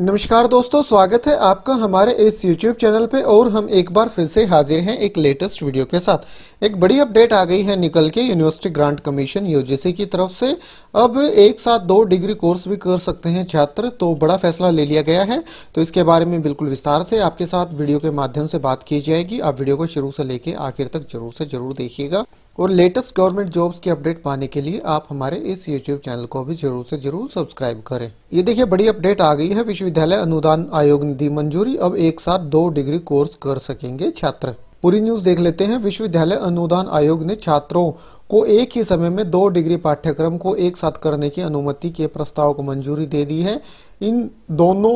नमस्कार दोस्तों स्वागत है आपका हमारे इस यूट्यूब चैनल पे और हम एक बार फिर से हाजिर हैं एक लेटेस्ट वीडियो के साथ एक बड़ी अपडेट आ गई है निकल के यूनिवर्सिटी ग्रांट कमीशन यूजीसी की तरफ से अब एक साथ दो डिग्री कोर्स भी कर सकते हैं छात्र तो बड़ा फैसला ले लिया गया है तो इसके बारे में बिल्कुल विस्तार से आपके साथ वीडियो के माध्यम से बात की जाएगी आप वीडियो को शुरू से लेकर आखिर तक जरूर से जरूर देखिएगा और लेटेस्ट गवर्नमेंट जॉब्स की अपडेट पाने के लिए आप हमारे इस यूट्यूब चैनल को भी जरूर से जरूर सब्सक्राइब करें ये देखिए बड़ी अपडेट आ गई है विश्वविद्यालय अनुदान आयोग ने दी मंजूरी अब एक साथ दो डिग्री कोर्स कर सकेंगे छात्र पूरी न्यूज देख लेते हैं विश्वविद्यालय अनुदान आयोग ने छात्रों को एक ही समय में दो डिग्री पाठ्यक्रम को एक साथ करने की अनुमति के प्रस्ताव को मंजूरी दे दी है इन दोनों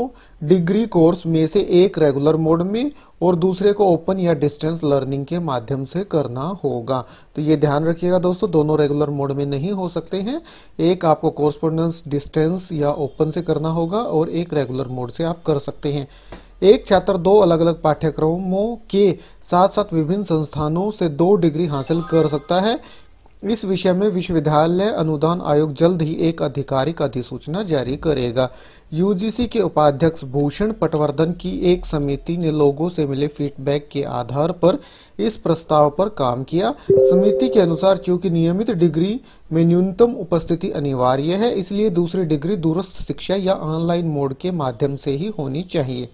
डिग्री कोर्स में से एक रेगुलर मोड में और दूसरे को ओपन या डिस्टेंस लर्निंग के माध्यम से करना होगा तो ये ध्यान रखिएगा दोस्तों दोनों रेगुलर मोड में नहीं हो सकते हैं एक आपको कोर्सपोंडेंस डिस्टेंस या ओपन से करना होगा और एक रेगुलर मोड से आप कर सकते हैं एक छात्र दो अलग अलग पाठ्यक्रमों के साथ साथ विभिन्न संस्थानों से दो डिग्री हासिल कर सकता है इस विषय में विश्वविद्यालय अनुदान आयोग जल्द ही एक आधिकारिक अधिसूचना जारी करेगा यूजीसी के उपाध्यक्ष भूषण पटवर्धन की एक समिति ने लोगों से मिले फीडबैक के आधार पर इस प्रस्ताव पर काम किया समिति के अनुसार चूंकि नियमित डिग्री में न्यूनतम उपस्थिति अनिवार्य है इसलिए दूसरी डिग्री दूरस्थ शिक्षा या ऑनलाइन मोड के माध्यम से ही होनी चाहिए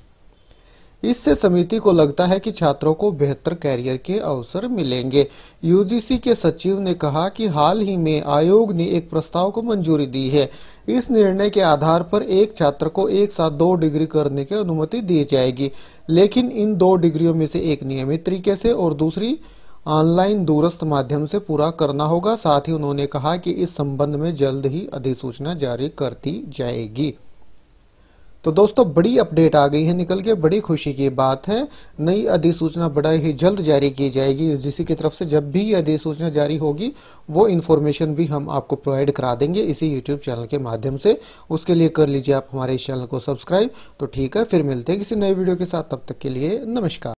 इससे समिति को लगता है कि छात्रों को बेहतर कैरियर के अवसर मिलेंगे यूजीसी के सचिव ने कहा कि हाल ही में आयोग ने एक प्रस्ताव को मंजूरी दी है इस निर्णय के आधार पर एक छात्र को एक साथ दो डिग्री करने की अनुमति दी जाएगी लेकिन इन दो डिग्रियों में से एक नियमित तरीके से और दूसरी ऑनलाइन दूरस्थ माध्यम से पूरा करना होगा साथ ही उन्होंने कहा कि इस संबंध में जल्द ही अधिसूचना जारी कर दी जाएगी तो दोस्तों बड़ी अपडेट आ गई है निकल के बड़ी खुशी की बात है नई अधिसूचना बड़ा ही जल्द जारी की जाएगी यूजीसी की तरफ से जब भी अधिसूचना जारी होगी वो इन्फॉर्मेशन भी हम आपको प्रोवाइड करा देंगे इसी यूट्यूब चैनल के माध्यम से उसके लिए कर लीजिए आप हमारे इस चैनल को सब्सक्राइब तो ठीक है फिर मिलते हैं किसी नए वीडियो के साथ तब तक के लिए नमस्कार